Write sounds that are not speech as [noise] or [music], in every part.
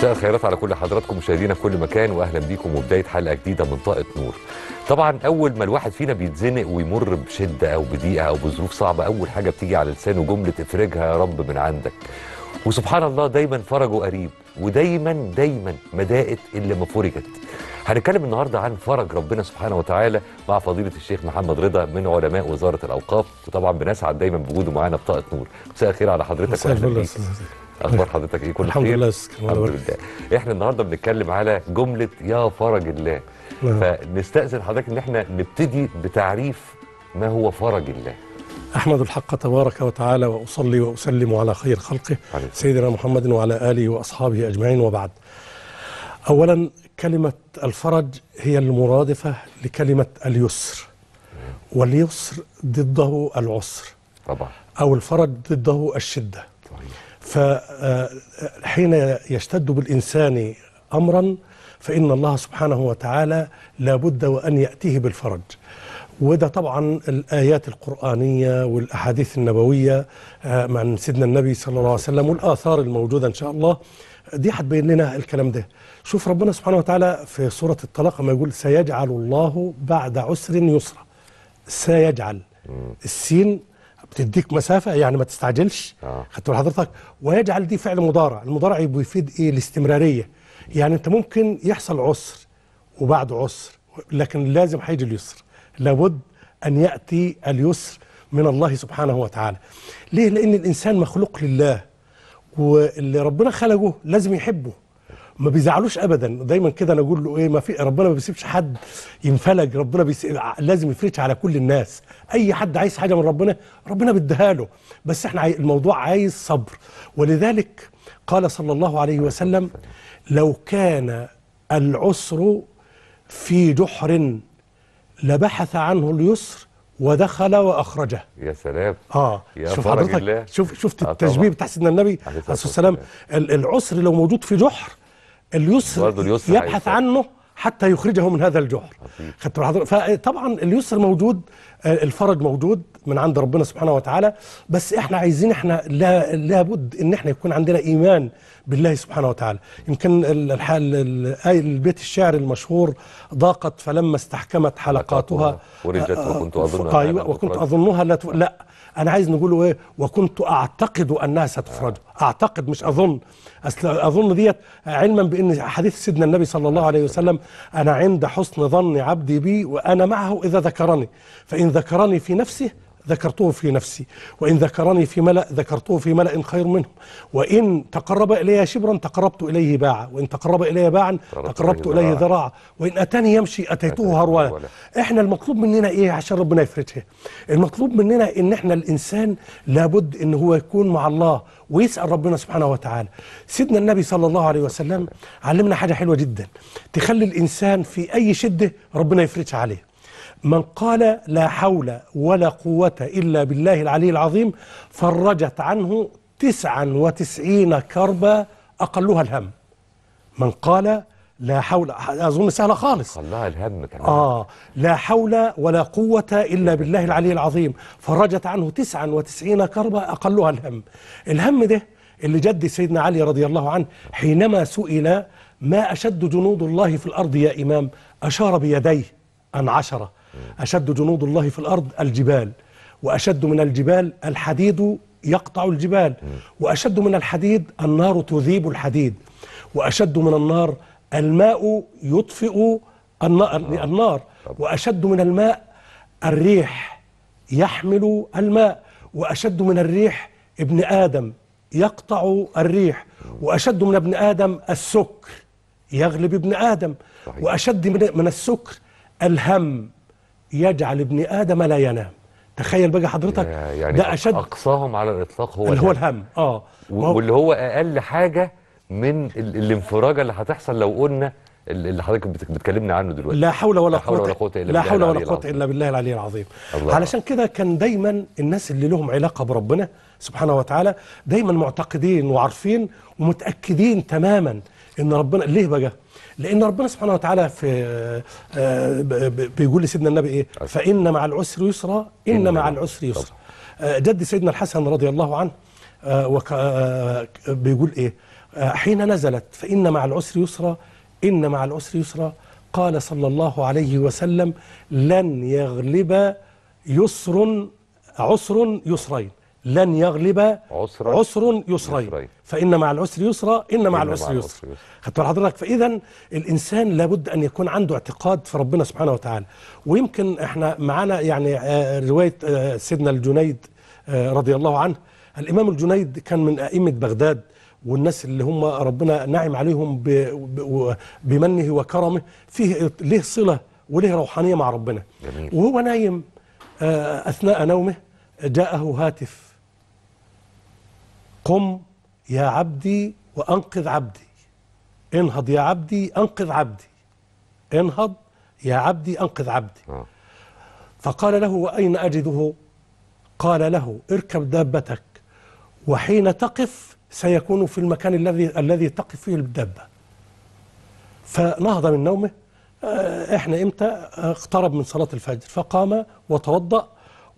مساء الخيرات على كل حضراتكم مشاهدينا في كل مكان واهلا بيكم وبدايه حلقه جديده من طاقه نور. طبعا اول ما الواحد فينا بيتزنق ويمر بشده او بضيقه او بظروف صعبه اول حاجه بتيجي على لسانه جمله افرجها يا رب من عندك. وسبحان الله دايما فرجه قريب ودايما دايما مدائت اللي ما فرجت. هنتكلم النهارده عن فرج ربنا سبحانه وتعالى مع فضيله الشيخ محمد رضا من علماء وزاره الاوقاف وطبعا بنسعد دايما بوجوده معانا بطاقه نور. مساء الخير على حضرتك واهلا بيك. اخبار حضرتك ايه كل الحمد خير. لله الحمد لله احنا النهارده بنتكلم على جمله يا فرج الله نعم. فنستاذن حضرتك ان احنا نبتدي بتعريف ما هو فرج الله أحمد الحق تبارك وتعالى وأصلي وأسلم على خير خلقه سيدنا محمد وعلى آله وأصحابه أجمعين وبعد أولا كلمة الفرج هي المرادفة لكلمة اليسر نعم. واليسر ضده العسر طبعا أو الفرج ضده الشدة صحيح. فحين يشتد بالإنسان أمرا فإن الله سبحانه وتعالى لابد وأن يأتيه بالفرج وده طبعا الآيات القرآنية والأحاديث النبوية آه، عن سيدنا النبي صلى الله عليه وسلم والآثار الموجودة إن شاء الله دي هتبين لنا الكلام ده شوف ربنا سبحانه وتعالى في سورة الطلاق ما يقول سيجعل الله بعد عسر يسرا سيجعل السين تديك مسافه يعني ما تستعجلش آه. خدت حضرتك ويجعل دي فعل مضارع المضارع بيفيد ايه الاستمراريه يعني انت ممكن يحصل عسر وبعد عسر لكن لازم هيجي اليسر لابد ان ياتي اليسر من الله سبحانه وتعالى ليه لان الانسان مخلوق لله واللي ربنا خلقه لازم يحبه ما بيزعلوش ابدا دايما كده انا اقول له ايه ما في ربنا ما بيسيبش حد ينفلج ربنا بيس... لازم يفرج على كل الناس اي حد عايز حاجه من ربنا ربنا بيديها له بس احنا عاي... الموضوع عايز صبر ولذلك قال صلى الله عليه وسلم لو كان العسر في جحر لبحث عنه اليسر ودخل واخرجه يا سلام اه يا شوف حضرتك الله. شوف شفت آه، التشبيه بتاع سيدنا النبي عليه الصلاه والسلام العسر لو موجود في جحر اليسر, اليسر يبحث هيفر. عنه حتى يخرجه من هذا الجحر خدت فطبعا اليسر موجود آه، الفرج موجود من عند ربنا سبحانه وتعالى بس احنا عايزين احنا لا لابد ان احنا يكون عندنا ايمان بالله سبحانه وتعالى يمكن الحال البيت الشعر المشهور ضاقت فلما استحكمت حلقاتها ورجت وكنت اظنها آه، آه، وكنت اظنها لا, لا انا عايز نقوله ايه وكنت اعتقد انها ستفرج اعتقد مش اظن اصل اظن ديت علما بان حديث سيدنا النبي صلى الله عليه وسلم انا عند حسن ظن عبدي بي وانا معه اذا ذكرني فان ذكرني في نفسه ذكرته في نفسي وإن ذكرني في ملأ ذكرته في ملأ خير منهم وإن تقرب إلي شبرا تقربت إليه باعا وإن تقرب إلي باعا تقربت إليه ذراعا وإن أتاني يمشي أتيته هروانا إحنا المطلوب مننا إيه عشان ربنا يفرجها المطلوب مننا إن إحنا الإنسان لابد إن هو يكون مع الله ويسأل ربنا سبحانه وتعالى سيدنا النبي صلى الله عليه وسلم علمنا حاجة حلوة جدا تخلي الإنسان في أي شدة ربنا يفرجها عليه من قال لا حول ولا قوة إلا بالله العلي العظيم فرجت عنه تسعا وتسعين كربة أقلها الهم من قال لا حول أظن سهلة خالص الله الهم كمان آه لا حول ولا قوة إلا بالله العلي العظيم فرجت عنه تسعا وتسعين كربة أقلها الهم الهم ده اللي جد سيدنا علي رضي الله عنه حينما سئل ما أشد جنود الله في الأرض يا إمام أشار بيديه أن عشرة أشد جنود الله في الأرض الجبال وأشد من الجبال الحديد يقطع الجبال وأشد من الحديد النار تذيب الحديد وأشد من النار الماء يطفئ النار وأشد من الماء الريح يحمل الماء وأشد من الريح ابن آدم يقطع الريح وأشد من ابن آدم السكر يغلب ابن آدم صحيح. وأشد من السكر الهم يجعل ابن آدم لا ينام تخيل بقى حضرتك يعني ده أشد أقصاهم على الإطلاق هو اللي هو الهم آه واللي هو أقل حاجة من الانفراجة اللي هتحصل لو قلنا اللي حضرتك بتكلمني عنه دلوقتي لا حول ولا قوه الا بالله لا حول ولا قوه الا بالله العلي العظيم الله علشان كده كان دايما الناس اللي لهم علاقه بربنا سبحانه وتعالى دايما معتقدين وعارفين ومتاكدين تماما ان ربنا ليه بقى لان ربنا سبحانه وتعالى في آه، بيقول لسيدنا النبي ايه فان مع العسر يسرا ان مع العسر يسرا آه، جد سيدنا الحسن رضي الله عنه آه، بيقول ايه حين نزلت فان مع العسر يسرا ان مع العسر يسرا قال صلى الله عليه وسلم لن يغلب يسر عسر يسرين لن يغلب عسر عسر يسرين فإن مع العسر يسرى إن مع العسر يسرى خدت حضرتك فإذا الإنسان لابد أن يكون عنده اعتقاد في ربنا سبحانه وتعالى ويمكن إحنا معانا يعني آه، رواية آه، سيدنا الجنيد آه، رضي الله عنه الإمام الجنيد كان من أئمة بغداد والناس اللي هم ربنا نعم عليهم بمنه وكرمه فيه له صلة وله روحانية مع ربنا جميل. وهو نايم أثناء نومه جاءه هاتف قم يا عبدي وأنقذ عبدي انهض يا عبدي أنقذ عبدي انهض يا عبدي أنقذ عبدي آه. فقال له وأين أجده قال له اركب دابتك وحين تقف سيكون في المكان الذي الذي تقف فيه الدابة فنهض من نومه آه، احنا امتى آه، اقترب من صلاة الفجر فقام وتوضأ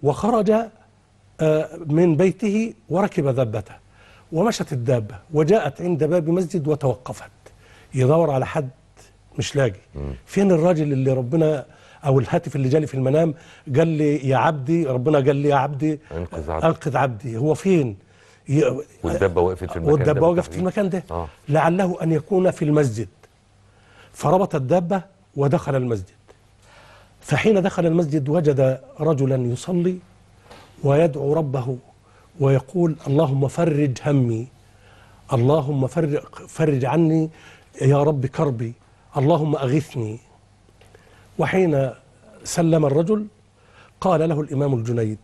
وخرج من بيته وركب دابته ومشت الدابة وجاءت عند باب مسجد وتوقفت يدور على حد مش لاقي فين الراجل اللي ربنا او الهاتف اللي جالي في المنام قال لي يا عبدي ربنا قال لي يا عبدي انقذ عبدي, أنقذ عبدي. هو فين والدابة وقفت في المكان والدابة وقفت في المكان ده آه. لعله ان يكون في المسجد فربط الدابه ودخل المسجد فحين دخل المسجد وجد رجلا يصلي ويدعو ربه ويقول اللهم فرج همي اللهم فرج, فرج عني يا رب كربي اللهم أغثني وحين سلم الرجل قال له الإمام الجنيد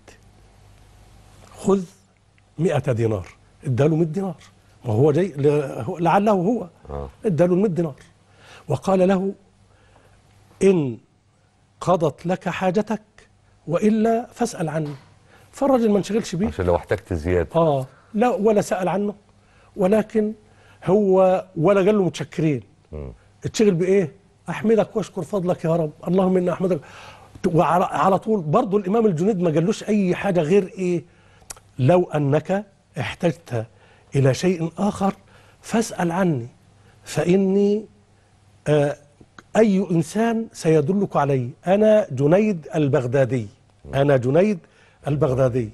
خذ مئة دينار اداله 100 دينار وهو جاي لعله هو آه. اداله 100 دينار وقال له إن قضت لك حاجتك وإلا فاسأل عني فالراجل ما انشغلش بيه عشان لو احتجت زياده اه لا ولا سال عنه ولكن هو ولا قال له متشكرين اتشغل بايه احمدك واشكر فضلك يا رب اللهم اني احمدك وعلى طول برضه الامام الجنيد ما قالوش اي حاجه غير ايه لو انك احتجت الى شيء اخر فاسال عني فاني آه اي انسان سيدلك علي انا جنيد البغدادي انا جنيد البغدادي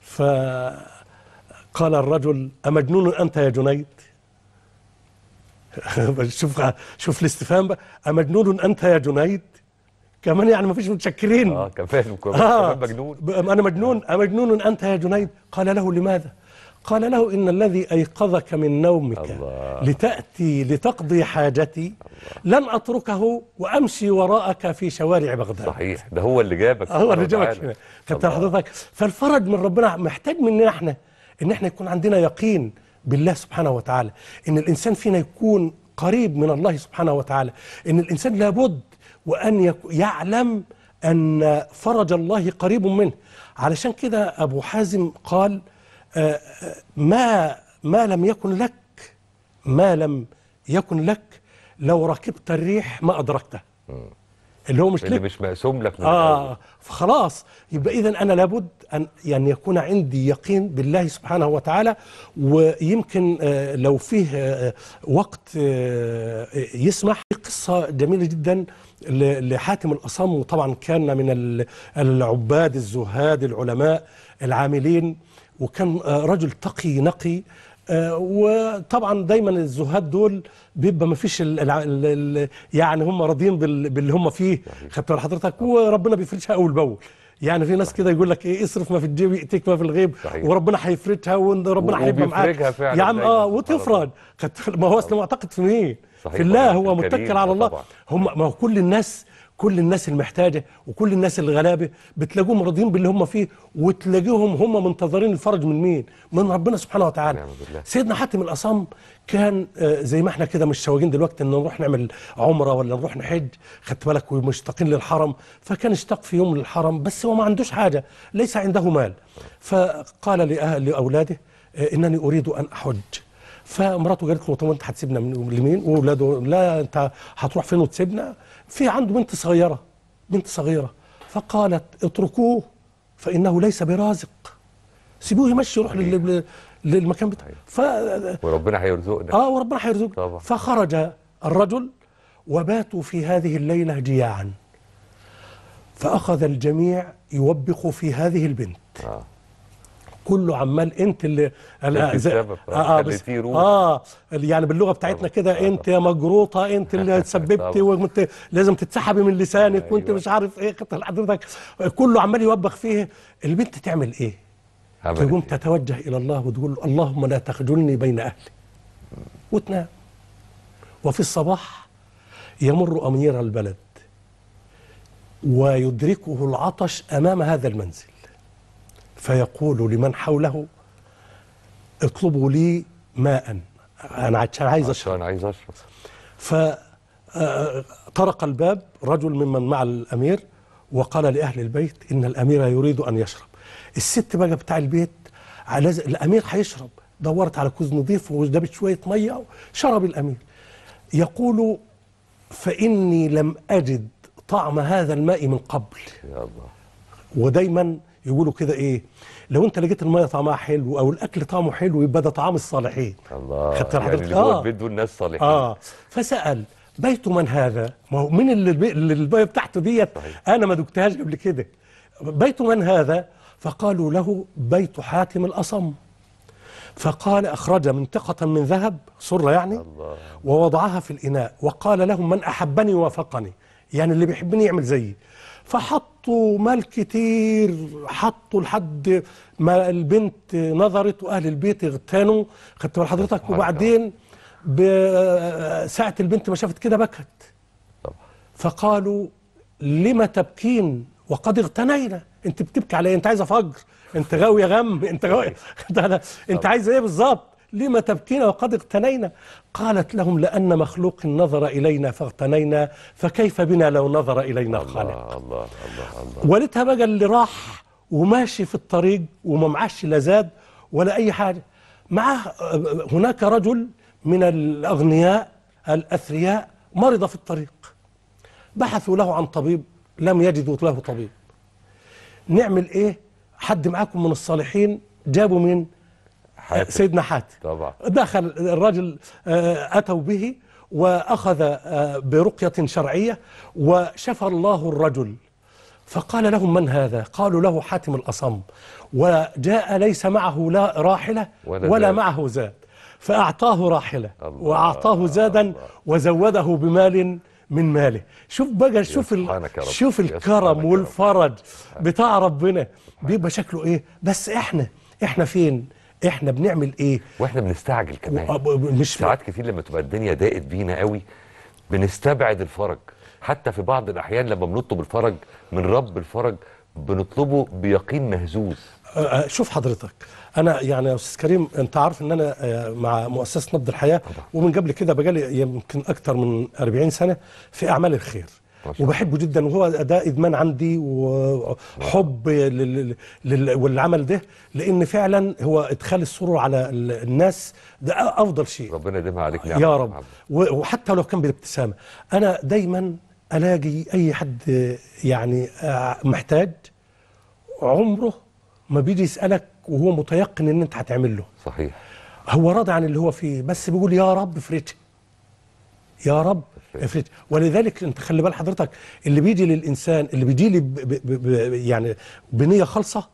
فقال الرجل أمجنون أنت يا جنيد [laughs] شوف شوف الاستفهام بقى أمجنون أنت يا جنيد كمان يعني ما فيش متشكرين اه كان فاهم آه مجنون انا مجنون امجنون انت يا جنيد قال له لماذا قال له إن الذي أيقظك من نومك الله لتأتي لتقضي حاجتي الله لن أتركه وأمشي وراءك في شوارع بغداد صحيح ده هو اللي جابك هو اللي جابك كابتن حضرتك فالفرج من ربنا محتاج مننا احنا إن احنا يكون عندنا يقين بالله سبحانه وتعالى إن الإنسان فينا يكون قريب من الله سبحانه وتعالى إن الإنسان لابد وأن يعلم أن فرج الله قريب منه علشان كده أبو حازم قال ما ما لم يكن لك ما لم يكن لك لو ركبت الريح ما أدركته اللي هو مش اللي لك. مش مقسوم لك من آه فخلاص يبقى إذا أنا لابد أن يعني يكون عندي يقين بالله سبحانه وتعالى ويمكن آه، لو فيه آه، وقت آه، يسمح قصة جميلة جدا لحاتم الأصم وطبعا كان من العباد الزهاد العلماء العاملين وكان آه، رجل تقي نقي آه، وطبعا دايما الزهاد دول بيبقى ما فيش يعني هم راضيين باللي هم فيه يعني. خدت بال حضرتك وربنا بيفرشها اول باول يعني في ناس كده يقول لك ايه اصرف ما في الجيب ياتيك ما في الغيب صحيح. وربنا هيفرجها وربنا هيبقى معاك يا عم يعني، اه وتفرج ما هو اصل معتقد في مين في الله هو متكل على آه، الله هم ما هو كل الناس كل الناس المحتاجه وكل الناس الغلابه بتلاقوهم راضيين باللي هم فيه وتلاقيهم هم منتظرين الفرج من مين؟ من ربنا سبحانه وتعالى. نعم، سيدنا حاتم الاصم كان آه، زي ما احنا كده مش شواجين دلوقتي ان نروح نعمل عمره ولا نروح نحج خدت بالك ومشتاقين للحرم فكان اشتاق في يوم للحرم بس هو ما عندوش حاجه ليس عنده مال فقال لاولاده آه، انني اريد ان احج. فمراته قالت له طب انت هتسيبنا لمين؟ واولاده لا انت هتروح فين وتسيبنا؟ في عنده بنت صغيرة بنت صغيرة فقالت اتركوه فإنه ليس برازق سيبوه يمشي يروح لل... للمكان بتاعه ف... وربنا هيرزقنا اه وربنا هيرزقنا فخرج الرجل وباتوا في هذه الليلة جياعا فأخذ الجميع يوبخ في هذه البنت آه. كله عمال انت اللي السبب آه, آه, اه يعني باللغه بتاعتنا كده انت يا مجروطه انت اللي تسببتي [laughs] وانت لازم تتسحبي من لسانك وانت أيوة. مش عارف ايه حضرتك كله عمال يوبخ فيه البنت تعمل ايه؟ تقوم ايه؟ تتوجه الى الله وتقول اللهم لا تخجلني بين اهلي وتنام وفي الصباح يمر امير البلد ويدركه العطش امام هذا المنزل فيقول لمن حوله اطلبوا لي ماء انا عايز اشرب انا عايز اشرب آه، طرق الباب رجل ممن مع الامير وقال لاهل البيت ان الامير يريد ان يشرب الست بقى بتاع البيت على الامير هيشرب دورت على كوز نظيف وجابت شويه ميه شرب الامير يقول فاني لم اجد طعم هذا الماء من قبل يا الله ودايما يقولوا كده ايه لو انت لقيت الميه طعمها حلو او الاكل طعمه حلو يبقى ده طعام الصالحين الله خدت يعني حضرتك آه. البيت دول ناس صالحين اه فسال بيت من هذا ما هو من اللي, البي... اللي البيه بتاعته ديت انا ما دقتهاش قبل كده بيت من هذا فقالوا له بيت حاتم الاصم فقال أخرج منطقة من ذهب سرة يعني الله. ووضعها في الإناء وقال لهم من أحبني وافقني يعني اللي بيحبني يعمل زيي فحطوا مال كتير حطوا لحد ما البنت نظرت واهل البيت اغتنوا خدت بال حضرتك وبعدين ساعه البنت ما شافت كده بكت فقالوا لما تبكين وقد اغتنينا انت بتبكي على ايه انت عايزه فجر انت غاويه غم انت غاويه [laughs] [laughs] انت عايزه ايه بالظبط لما تبكين وقد اغتنينا قالت لهم لأن مخلوق نظر إلينا فاغتنينا فكيف بنا لو نظر إلينا الخالق الله الله الله, الله. والدها بقى اللي راح وماشي في الطريق وما معاش لا زاد ولا أي حاجة معاه هناك رجل من الأغنياء الأثرياء مرض في الطريق بحثوا له عن طبيب لم يجدوا له طبيب نعمل ايه حد معاكم من الصالحين جابوا من حاتم. سيدنا حاتم طبعا دخل الرجل آه، أتوا به وأخذ آه، برقية شرعية وشفى الله الرجل فقال لهم من هذا قالوا له حاتم الأصم وجاء ليس معه لا راحلة ولا, ولا معه زاد فأعطاه راحلة وأعطاه زادا وزوده بمال من ماله شوف بقى شوف ال... شوف الكرم والفرج بتاع ربنا بيبقى شكله ايه بس احنا احنا فين احنا بنعمل ايه واحنا بنستعجل كمان مش ساعات كتير لما تبقى الدنيا ضاقت بينا قوي بنستبعد الفرج حتى في بعض الاحيان لما بنطلب الفرج من رب الفرج بنطلبه بيقين مهزوز أه، أه، شوف حضرتك انا يعني يا استاذ كريم انت عارف ان انا أه، مع مؤسسه نبض الحياه ومن قبل كده بقالي يمكن اكتر من 40 سنه في اعمال الخير وبحبه جدا وهو ده ادمان عندي وحب لل... لل... والعمل ده لان فعلا هو ادخال السرور على الناس ده افضل شيء ربنا يديمها عليك نعم. يا رب وحتى لو كان بالابتسامه انا دايما الاقي اي حد يعني آه، محتاج عمره ما بيجي يسالك وهو متيقن ان انت هتعمل له صحيح هو راضي عن اللي هو فيه بس بيقول يا رب فرجي يا رب افريقيا ولذلك انت خلي بال حضرتك اللي بيجي للانسان اللي بيجي لي ب ب ب يعني بنيه خالصه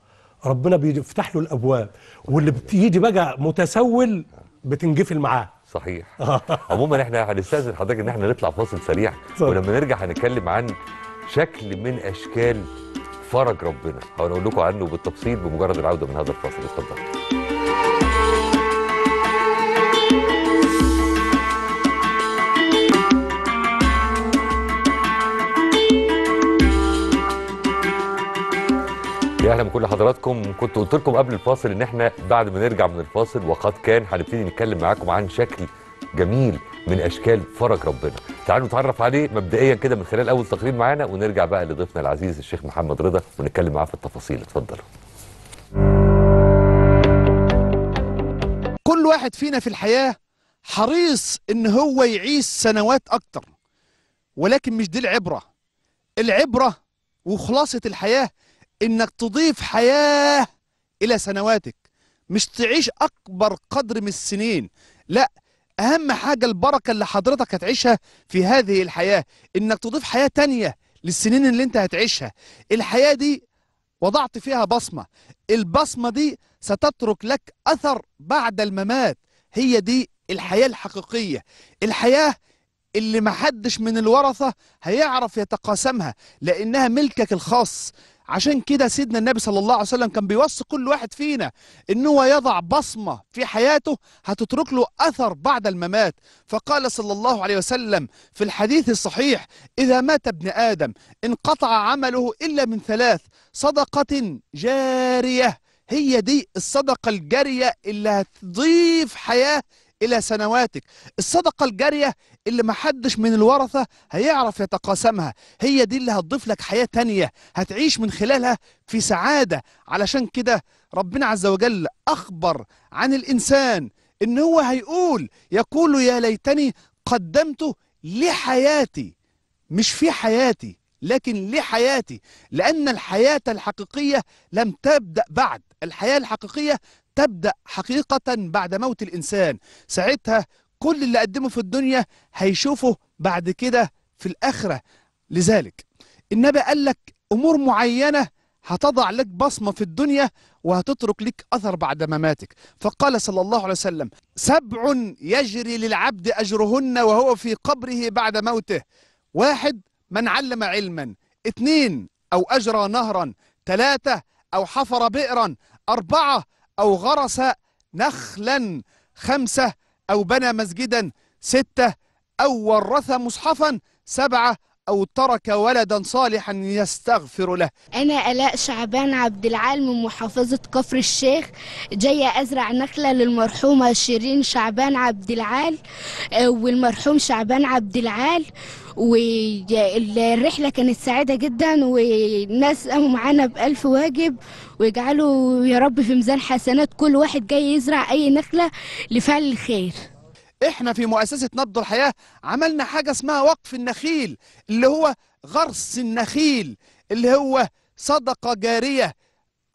ربنا بيفتح له الابواب واللي بيجي بقى متسول بتنجفل معاه صحيح [laughs] آه. عموما احنا هنستاذن حضرتك ان احنا نطلع فاصل سريع ولما نرجع هنتكلم عن شكل من اشكال فرج ربنا هنقول لكم عنه بالتفصيل بمجرد العوده من هذا الفاصل اتفضل اهلا بكل حضراتكم كنت قلت لكم قبل الفاصل ان احنا بعد ما نرجع من الفاصل وقد كان هنبتدي نتكلم معاكم عن شكل جميل من اشكال فرج ربنا تعالوا نتعرف عليه مبدئيا كده من خلال اول تقرير معانا ونرجع بقى لضيفنا العزيز الشيخ محمد رضا ونتكلم معاه في التفاصيل اتفضلوا كل واحد فينا في الحياه حريص ان هو يعيش سنوات اكتر ولكن مش دي العبره العبره وخلاصه الحياه انك تضيف حياه الى سنواتك مش تعيش اكبر قدر من السنين لا اهم حاجه البركه اللي حضرتك هتعيشها في هذه الحياه انك تضيف حياه تانية للسنين اللي انت هتعيشها الحياه دي وضعت فيها بصمه البصمه دي ستترك لك اثر بعد الممات هي دي الحياه الحقيقيه الحياه اللي محدش من الورثه هيعرف يتقاسمها لانها ملكك الخاص عشان كده سيدنا النبي صلى الله عليه وسلم كان بيوصي كل واحد فينا ان هو يضع بصمه في حياته هتترك له اثر بعد الممات فقال صلى الله عليه وسلم في الحديث الصحيح اذا مات ابن ادم انقطع عمله الا من ثلاث صدقه جاريه هي دي الصدقه الجاريه اللي هتضيف حياه إلى سنواتك الصدقة الجارية اللي محدش من الورثة هيعرف يتقاسمها هي دي اللي هتضيف لك حياة تانية هتعيش من خلالها في سعادة علشان كده ربنا عز وجل أخبر عن الإنسان إن هو هيقول يقول يا ليتني قدمت لحياتي مش في حياتي لكن لحياتي لأن الحياة الحقيقية لم تبدأ بعد الحياة الحقيقية تبدأ حقيقة بعد موت الإنسان ساعتها كل اللي قدمه في الدنيا هيشوفه بعد كده في الآخرة لذلك النبي قال لك أمور معينة هتضع لك بصمة في الدنيا وهتترك لك أثر بعد مماتك فقال صلى الله عليه وسلم سبع يجري للعبد أجرهن وهو في قبره بعد موته واحد من علم علما اثنين أو أجرى نهرا ثلاثة أو حفر بئرا أربعة أو غرس نخلا خمسة أو بنى مسجدا ستة أو ورث مصحفا سبعة أو ترك ولدا صالحا يستغفر له أنا ألاء شعبان عبد العال من محافظة كفر الشيخ جاية أزرع نخلة للمرحومة شيرين شعبان عبد العال آه، والمرحوم شعبان عبد العال والرحلة كانت سعيدة جدا والناس قاموا معانا بألف واجب ويجعلوا يا رب في ميزان حسنات كل واحد جاي يزرع أي نخلة لفعل الخير احنا في مؤسسة نبض الحياة عملنا حاجة اسمها وقف النخيل اللي هو غرس النخيل اللي هو صدقة جارية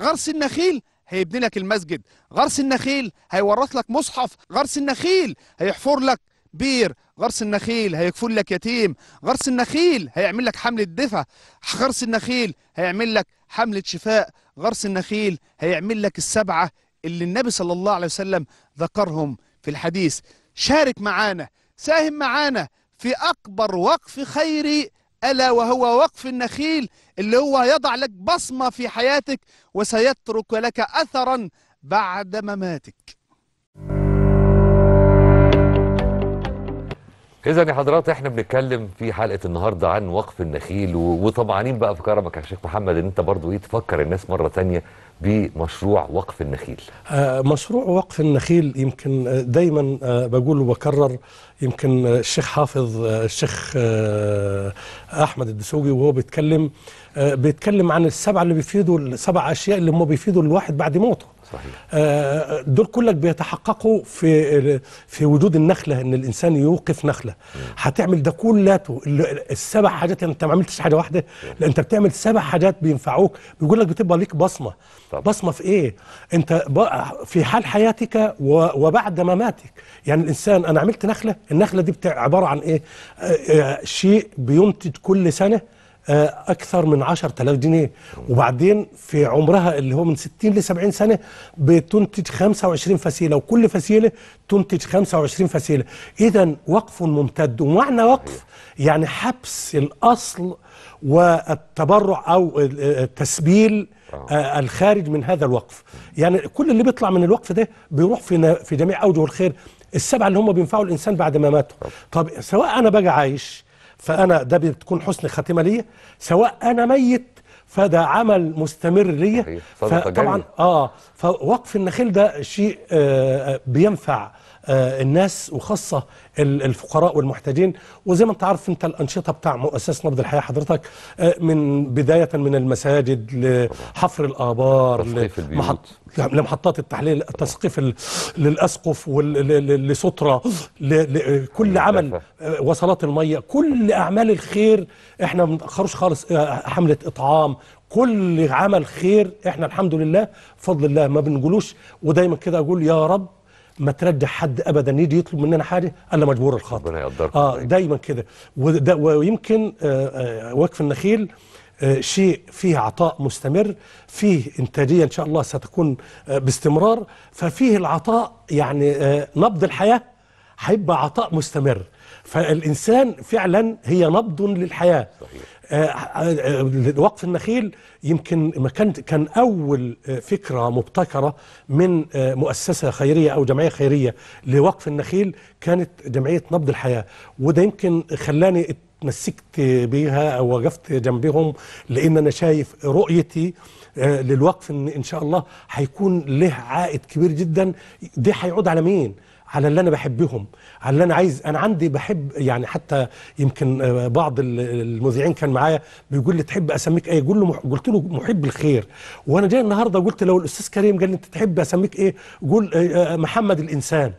غرس النخيل هيبني لك المسجد غرس النخيل هيورث لك مصحف غرس النخيل هيحفر لك بير غرس النخيل هيكفل لك يتيم غرس النخيل هيعمل لك حملة دفع غرس النخيل هيعمل لك حملة شفاء غرس النخيل هيعمل لك السبعة اللي النبي صلى الله عليه وسلم ذكرهم في الحديث شارك معانا ساهم معانا في أكبر وقف خيري ألا وهو وقف النخيل اللي هو يضع لك بصمة في حياتك وسيترك لك أثرا بعد مماتك اذا يا حضرات احنا بنتكلم في حلقه النهارده عن وقف النخيل وطمعانين بقى في كرمك يا شيخ محمد ان انت برضو ايه تفكر الناس مره ثانيه بمشروع وقف النخيل آه، مشروع وقف النخيل يمكن آه، دايما آه، بقول وبكرر يمكن الشيخ حافظ الشيخ احمد الدسوقي وهو بيتكلم آه، بيتكلم عن السبعه اللي بيفيدوا السبع اشياء اللي هم بيفيدوا الواحد بعد موته صحيح. آه، دول كلك بيتحققوا في في وجود النخله ان الانسان يوقف نخله هتعمل ده كلاته السبع حاجات يعني انت ما عملتش حاجه واحده لا انت بتعمل سبع حاجات بينفعوك بيقول لك بتبقى ليك بصمه طب. بصمه في ايه انت في حال حياتك وبعد مماتك ما يعني الانسان انا عملت نخله النخله دي عباره عن ايه آه، شيء بينتج كل سنه آه، اكثر من 10000 جنيه وبعدين في عمرها اللي هو من 60 ل 70 سنه بتنتج 25 فسيله وكل فسيله تنتج 25 فسيله اذا وقف ممتد ومعنى وقف يعني حبس الاصل والتبرع او التسبيل آه. آه. الخارج من هذا الوقف يعني كل اللي بيطلع من الوقف ده بيروح في في جميع اوجه الخير السبعه اللي هم بينفعوا الانسان بعد ما ماتوا طب سواء انا بقى عايش فانا ده بتكون حسن خاتمه ليا سواء انا ميت فده عمل مستمر ليا طبعا اه فوقف النخيل ده شيء آه, آه، بينفع آه الناس وخاصه الفقراء والمحتاجين وزي ما انت عارف انت الانشطه بتاع مؤسسه نبض الحياه حضرتك آه، من بدايه من المساجد لحفر الابار لمحطات التحليل تثقيف للاسقف لستره لكل عمل آه، وصلات الميه كل اعمال الخير احنا ما بنأخروش خالص آه، حمله اطعام كل عمل خير احنا الحمد لله بفضل الله ما بنقولوش ودايما كده اقول يا رب ما ترجع حد ابدا يجي يطلب مننا حاجه الا مجبور الخاطر ربنا يقدركم اه دايما كده ويمكن آه،, آه وقف النخيل آه شيء فيه عطاء مستمر فيه إنتاجية إن شاء الله ستكون آه باستمرار ففيه العطاء يعني آه نبض الحياة هيبقى عطاء مستمر فالإنسان فعلا هي نبض للحياة صحيح. آه، آه، وقف النخيل يمكن ما كان اول آه، فكره مبتكره من مؤسسه خيريه او جمعيه خيريه لوقف النخيل كانت جمعيه نبض الحياه وده يمكن خلاني اتمسكت بيها او وقفت جنبهم لان انا شايف رؤيتي للوقف ان ان شاء الله هيكون له عائد كبير جدا ده هيعود على مين؟ على اللي انا بحبهم على اللي انا عايز انا عندي بحب يعني حتى يمكن آه، بعض المذيعين كان معايا بيقول لي تحب اسميك ايه قلت له قلت له محب الخير وانا جاي النهارده قلت لو الاستاذ كريم قال لي انت تحب اسميك ايه قول آه، آه، محمد الانسان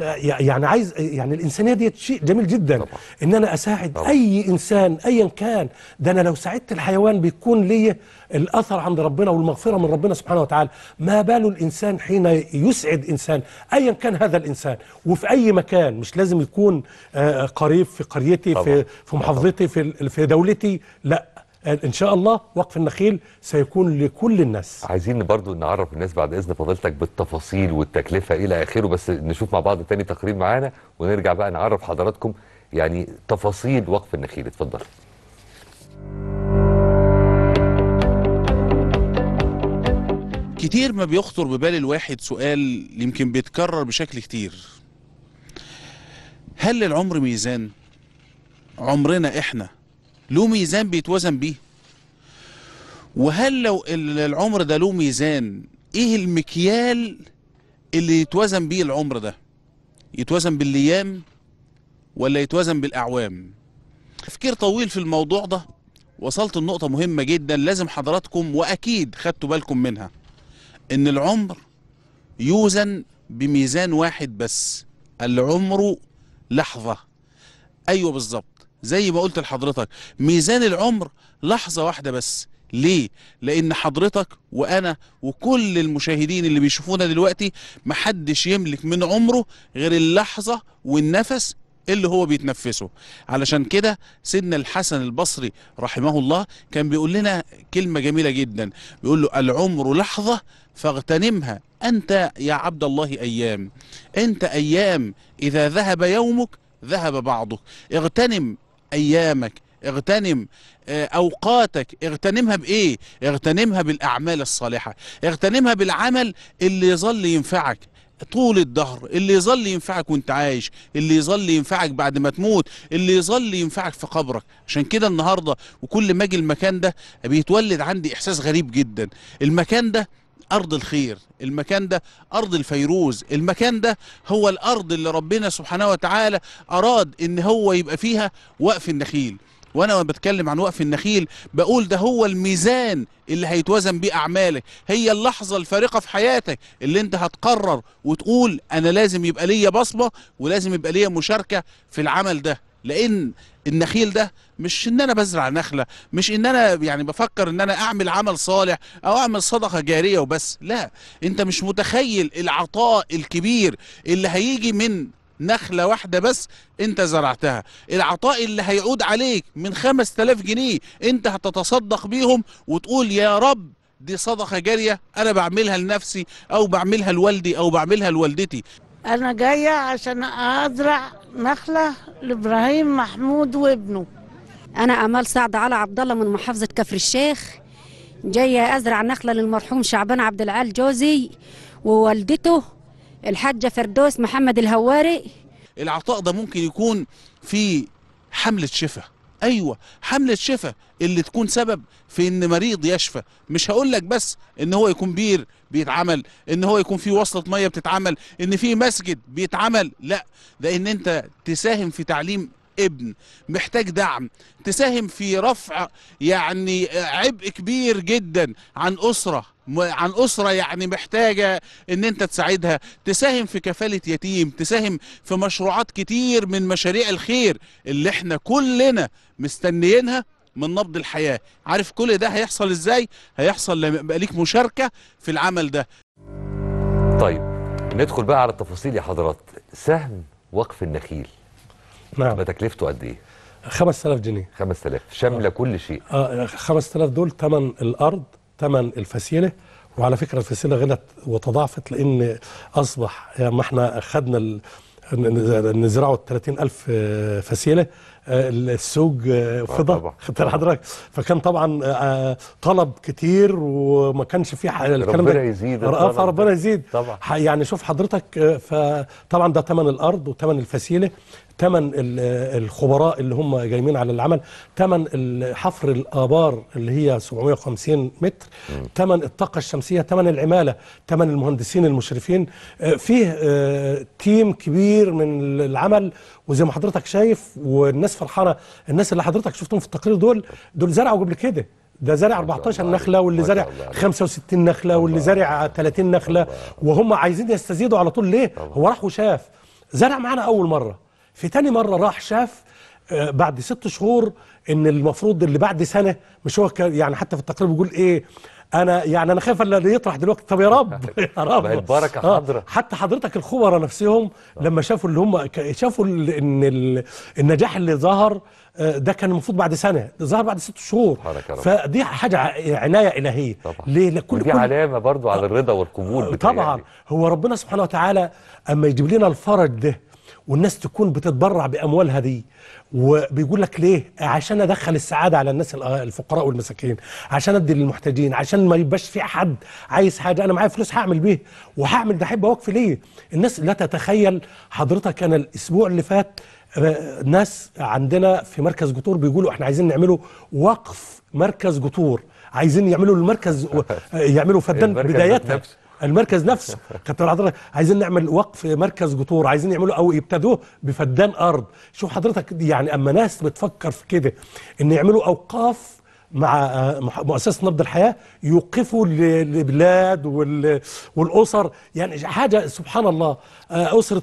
يعني عايز يعني الانسانيه ديت شيء جميل جدا طبعا. ان انا اساعد طبعا. اي انسان ايا إن كان ده انا لو ساعدت الحيوان بيكون لي الاثر عند ربنا والمغفره من ربنا سبحانه وتعالى ما بال الانسان حين يسعد انسان ايا إن كان هذا الانسان وفي اي مكان مش لازم يكون آه، قريب في قريتي طبعا. في في محافظتي في في دولتي لا آه، ان شاء الله وقف النخيل سيكون لكل الناس عايزين برضو نعرف الناس بعد اذن فضيلتك بالتفاصيل والتكلفه الى اخره بس نشوف مع بعض تاني تقرير معانا ونرجع بقى نعرف حضراتكم يعني تفاصيل وقف النخيل اتفضل كتير ما بيخطر ببال الواحد سؤال يمكن بيتكرر بشكل كتير هل العمر ميزان عمرنا احنا له ميزان بيتوزن بيه وهل لو العمر ده له ميزان ايه المكيال اللي يتوزن بيه العمر ده يتوزن بالايام ولا يتوزن بالاعوام تفكير طويل في الموضوع ده وصلت لنقطة مهمة جدا لازم حضراتكم واكيد خدتوا بالكم منها ان العمر يوزن بميزان واحد بس العمر لحظة ايوه بالظبط زي ما قلت لحضرتك ميزان العمر لحظة واحدة بس ليه؟ لأن حضرتك وأنا وكل المشاهدين اللي بيشوفونا دلوقتي محدش يملك من عمره غير اللحظة والنفس اللي هو بيتنفسه علشان كده سيدنا الحسن البصري رحمه الله كان بيقول لنا كلمة جميلة جدا بيقول له العمر لحظة فاغتنمها أنت يا عبد الله أيام أنت أيام إذا ذهب يومك ذهب بعضك اغتنم ايامك اغتنم آه، اوقاتك اغتنمها بايه اغتنمها بالاعمال الصالحه اغتنمها بالعمل اللي يظل ينفعك طول الدهر اللي يظل ينفعك وانت عايش اللي يظل ينفعك بعد ما تموت اللي يظل ينفعك في قبرك عشان كده النهارده وكل ما اجي المكان ده بيتولد عندي احساس غريب جدا المكان ده أرض الخير المكان ده أرض الفيروز المكان ده هو الأرض اللي ربنا سبحانه وتعالى أراد إن هو يبقى فيها وقف النخيل وانا بتكلم عن وقف النخيل بقول ده هو الميزان اللي هيتوزن بيه اعمالك هي اللحظه الفارقه في حياتك اللي انت هتقرر وتقول انا لازم يبقى ليا بصمه ولازم يبقى ليا مشاركه في العمل ده لان النخيل ده مش ان انا بزرع نخله مش ان انا يعني بفكر ان انا اعمل عمل صالح او اعمل صدقه جاريه وبس لا انت مش متخيل العطاء الكبير اللي هيجي من نخلة واحدة بس انت زرعتها العطاء اللي هيعود عليك من 5000 جنيه انت هتتصدق بيهم وتقول يا رب دي صدقة جارية انا بعملها لنفسي او بعملها لوالدي او بعملها لوالدتي أنا جاية عشان أزرع نخلة لإبراهيم محمود وابنه أنا أمال سعد على عبد الله من محافظة كفر الشيخ جاية أزرع نخلة للمرحوم شعبان عبد العال جوزي ووالدته الحاجة فردوس محمد الهواري العطاء ده ممكن يكون في حملة شفاء ايوه حمله شفاء اللي تكون سبب في ان مريض يشفى مش هقول لك بس ان هو يكون بير بيتعمل ان هو يكون في وصله ميه بتتعمل ان في مسجد بيتعمل لا ده ان انت تساهم في تعليم ابن محتاج دعم تساهم في رفع يعني عبء كبير جدا عن اسره عن اسره يعني محتاجه ان انت تساعدها تساهم في كفاله يتيم تساهم في مشروعات كتير من مشاريع الخير اللي احنا كلنا مستنيينها من نبض الحياه عارف كل ده هيحصل ازاي هيحصل لما يبقى ليك مشاركه في العمل ده طيب ندخل بقى على التفاصيل يا حضرات سهم وقف النخيل نعم تكلفته قد ايه 5000 جنيه 5000 شامله آه. كل شيء اه 5000 دول ثمن الارض ثمن الفسيله وعلى فكره الفسيله غلت وتضاعفت لان اصبح يعني ما احنا خدنا نزرعه 30000 آه، فسيله السوق آه، آه، فضه خدت حضرتك فكان طبعا آه، طلب كتير وما كانش فيه الكلام ربنا يزيد ربنا يزيد طبعا يعني شوف حضرتك فطبعا ده ثمن الارض وثمن الفسيله تمن الخبراء اللي هم جايين على العمل تمن حفر الابار اللي هي 750 متر تمن الطاقه الشمسيه تمن العماله تمن المهندسين المشرفين آه، فيه آه، تيم كبير من العمل وزي ما حضرتك شايف والناس فرحانه الناس اللي حضرتك شفتهم في التقرير دول دول زرعوا قبل كده ده زارع 14 نخله واللي زارع 65 نخله واللي زارع 30 نخله وهم عايزين يستزيدوا على طول ليه هو راح وشاف زرع معانا اول مره في تاني مرة راح شاف آه، بعد ست شهور ان المفروض اللي بعد سنة مش هو يعني حتى في التقرير بيقول ايه انا يعني انا خايف اللي يطرح دلوقتي طب يا رب [laughs] يا رب البركه آه، حضرة حتى حضرتك الخبراء نفسهم لما شافوا اللي هم شافوا ان النجاح اللي ظهر آه، ده كان المفروض بعد سنه ظهر بعد ست شهور فدي حاجه يعني عنايه الهيه طبعا ليه لكل دي علامه برضو على الرضا والقبول طبعا يعني. هو ربنا سبحانه وتعالى اما يجيب لنا الفرج ده والناس تكون بتتبرع باموالها دي وبيقول لك ليه عشان ادخل السعاده على الناس الفقراء والمساكين عشان ادي للمحتاجين عشان ما يبقاش في حد عايز حاجه انا معايا فلوس هعمل بيه وهعمل ده احب وقف ليه الناس لا تتخيل حضرتك انا الاسبوع اللي فات آه، ناس عندنا في مركز جطور بيقولوا احنا عايزين نعمله وقف مركز جطور عايزين يعملوا المركز [laughs] آه، يعملوا فدان بدايتها المركز نفسه [laughs] كابتن حضرتك عايزين نعمل وقف مركز قطور عايزين يعملوا او يبتدوه بفدان ارض شوف حضرتك يعني اما ناس بتفكر في كده ان يعملوا اوقاف مع آه، مؤسسه نبض الحياه يوقفوا البلاد والاسر يعني حاجه سبحان الله آه، اسره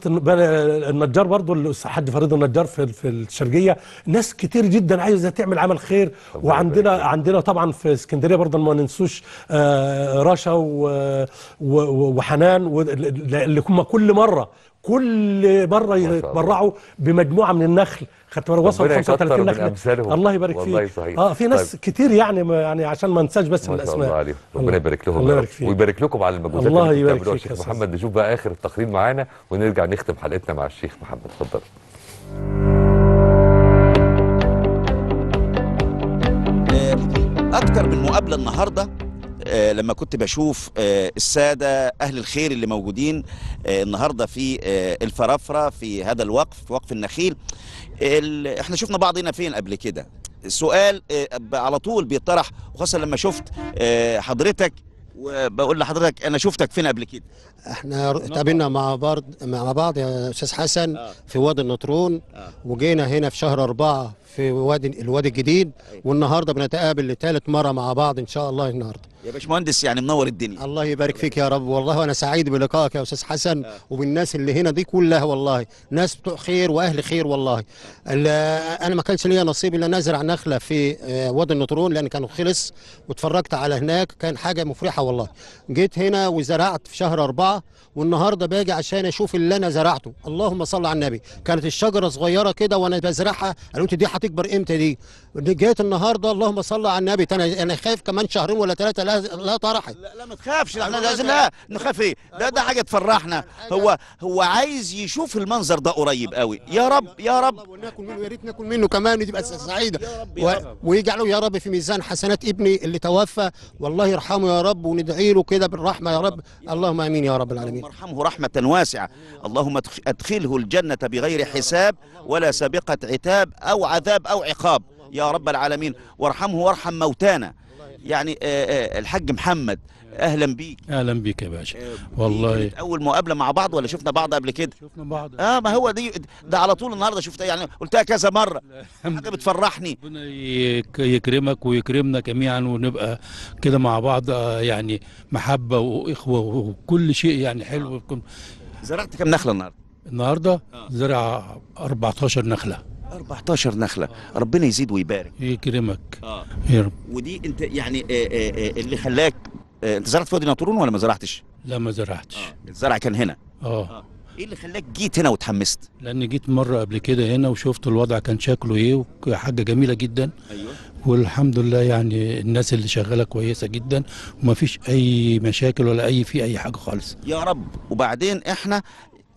النجار برضو الحاج فريد النجار في في الشرقيه ناس كتير جدا عايزه تعمل عمل خير وعندنا عندنا طبعا في اسكندريه برضو ما ننسوش آه، رشا وحنان اللي هم كل مره كل مره يتبرعوا بمجموعه من النخل خدت بالك وصلوا 35 نخل الله يبارك فيك والله صحيح اه في ناس طيب. كتير يعني يعني عشان ما انساش بس من الاسماء الله عليهم ربنا يبارك لهم الله يبارك فيك ويبارك لكم على المجهودات الله يبارك فيك الشيخ محمد نشوف بقى اخر التقرير معانا ونرجع نختم حلقتنا مع الشيخ محمد اتفضل اكتر من مقابله النهارده آه، لما كنت بشوف آه، الساده اهل الخير اللي موجودين آه، النهارده في الفرافره في هذا الوقف في وقف النخيل احنا شفنا بعضنا فين قبل كده سؤال على طول بيطرح وخاصه لما شفت حضرتك وبقول لحضرتك انا شفتك فين قبل كده احنا اتقابلنا مع بعض مع بعض يا استاذ حسن آه. في وادي النطرون آه. وجينا هنا في شهر أربعة في وادي الوادي الجديد أيوة. والنهارده بنتقابل لثالث مره مع بعض ان شاء الله النهارده يا باشمهندس يعني منور الدنيا الله يبارك فيك يا رب والله وانا سعيد بلقائك يا استاذ حسن آه. وبالناس اللي هنا دي كلها والله ناس بتوع خير واهل خير والله انا ما كانش ليا نصيب ان انا ازرع نخله في آه، وادي النطرون لان كان خلص واتفرجت على هناك كان حاجه مفرحه والله جيت هنا وزرعت في شهر أربعة والنهارده باجي عشان اشوف اللي انا زرعته اللهم صل على النبي كانت الشجره صغيره كده وانا بزرعها قالوا دي هتكبر امتى دي جيت النهارده اللهم صل على النبي انا انا خايف كمان شهرين ولا ثلاثه لا لا طرحت لا, لا ما تخافش احنا لازم لا نخاف ايه ده ده حاجه تفرحنا هو هو عايز يشوف المنظر ده قريب قوي يا رب يا رب وناكل منه يا ريت ناكل منه كمان وتبقى سعيده ويجعله يا رب في ميزان حسنات ابني اللي توفى والله يرحمه يا رب وندعي له كده بالرحمه يا رب اللهم امين يا رب العالمين ارحمه رحمه واسعه اللهم ادخله الجنه بغير حساب ولا سابقه عتاب او عذاب او عقاب يا رب العالمين وارحمه وارحم موتانا يعني آه، آه، الحاج محمد اهلا بيك اهلا بيك يا باشا آه، والله اول مقابله مع بعض ولا شفنا بعض قبل كده شفنا بعض اه ما هو دي ده على طول النهارده شفتها يعني قلتها كذا مره حاجه بتفرحني ربنا يكرمك ويكرمنا جميعا ونبقى كده مع بعض يعني محبه واخوه وكل شيء يعني حلو آه. زرعت كم نخله النهارده النهارده آه. زرع 14 نخله 14 نخله ربنا يزيد ويبارك يكرمك اه يا رب ودي انت يعني آه، آه، آه، اللي خلاك انت زرعت في وادي ناطورون ولا ما زرعتش لا ما زرعتش آه. الزرع كان هنا اه ايه اللي خلاك جيت هنا وتحمست لان جيت مره قبل كده هنا وشفت الوضع كان شكله ايه وحاجه جميله جدا ايوه والحمد لله يعني الناس اللي شغاله كويسه جدا وما فيش اي مشاكل ولا اي في اي حاجه خالص يا رب وبعدين احنا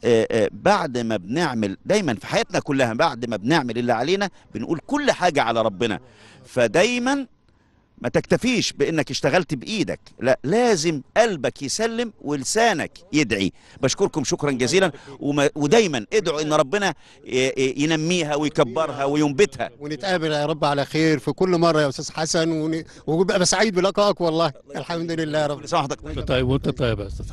آه، آه، بعد ما بنعمل دايما في حياتنا كلها بعد ما بنعمل اللي علينا بنقول كل حاجة على ربنا فدايما ما تكتفيش بانك اشتغلت بايدك لا لازم قلبك يسلم ولسانك يدعي بشكركم شكرا جزيلا وما ودايما ادعوا ان ربنا ينميها ويكبرها وينبتها ونتقابل يا رب على خير في كل مره يا استاذ حسن ونبقى سعيد بلقائك والله الحمد لله يا رب لسان طيب. طيب وانت طيب يا استاذ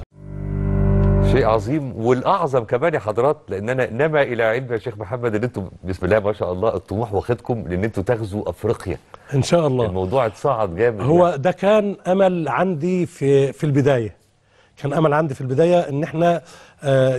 شيء عظيم والاعظم كمان يا حضرات لان انا نما الى علم يا شيخ محمد ان انتم بسم الله ما شاء الله الطموح واخدكم لان انتم تغزوا افريقيا ان شاء الله الموضوع اتصاعد جامد هو يعني. ده كان امل عندي في في البدايه كان امل عندي في البدايه ان احنا آه،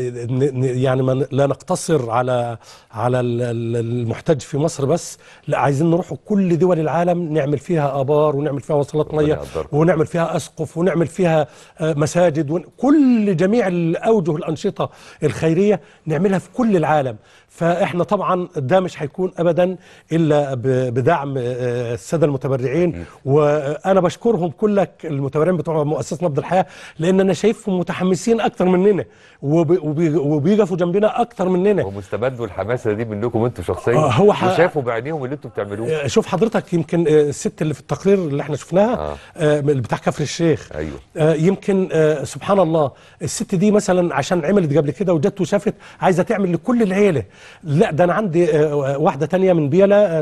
يعني لا نقتصر على على المحتج في مصر بس لا عايزين نروح كل دول العالم نعمل فيها ابار ونعمل فيها وصلات ميه ونعمل فيها اسقف ونعمل فيها آه، مساجد كل جميع الاوجه الانشطه الخيريه نعملها في كل العالم فاحنا طبعا ده مش هيكون ابدا الا بدعم آه، الساده المتبرعين وانا بشكرهم كلك المتبرعين بتوع مؤسسه نبض الحياه لان انا شايفهم متحمسين اكتر مننا وبيقفوا جنبنا اكتر مننا ومستبدوا الحماسه دي منكم انتوا شخصيا آه هو ح... وشافوا بعينيهم اللي انتوا بتعملوه آه، شوف حضرتك يمكن آه، الست اللي في التقرير اللي احنا شفناها آه. آه بتاع كفر الشيخ ايوه آه يمكن آه سبحان الله الست دي مثلا عشان عملت قبل كده وجت وشافت عايزه تعمل لكل العيله لا ده انا عندي آه واحده تانية من بيلا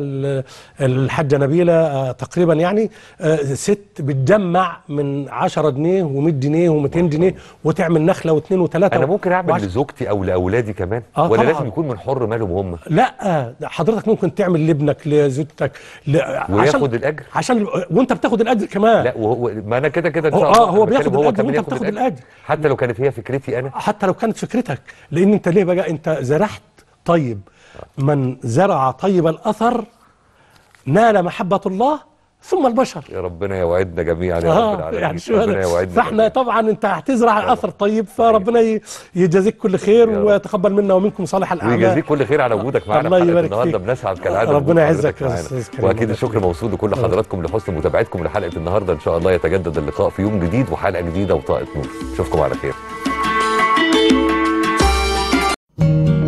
الحاجه نبيله آه تقريبا يعني آه ست بتجمع من 10 جنيه و100 جنيه و200 جنيه وتعمل نخله واثنين وثلاثه ممكن اعمل وعش... لزوجتي او لاولادي كمان آه ولا طبعا. لازم يكون من حر مالهم هم لا حضرتك ممكن تعمل لابنك لزوجتك ل... وياخد عشان... الاجر عشان وانت بتاخد الاجر كمان لا و... ما انا كده كده اه هو بياخد الاجر وانت بتاخد الاجر حتى لو كانت هي فكرتي انا حتى لو كانت فكرتك لان انت ليه بقى انت زرعت طيب من زرع طيب الاثر نال محبه الله ثم البشر يا ربنا يوعدنا جميعا يا آه رب العالمين يعني ربنا يوعدنا فاحنا طبعا انت هتزرع اثر طيب فربنا يجازيك كل خير ويتقبل منا ومنكم صالح الاعمال ويجازيك كل خير على وجودك معنا الله يبارك النهارده بنسعد كالعاده ربنا يعزك يا استاذ واكيد الشكر موصول لكل حضراتكم لحسن متابعتكم لحلقه النهارده ان شاء الله يتجدد اللقاء في يوم جديد وحلقه جديده وطاقه نور اشوفكم على خير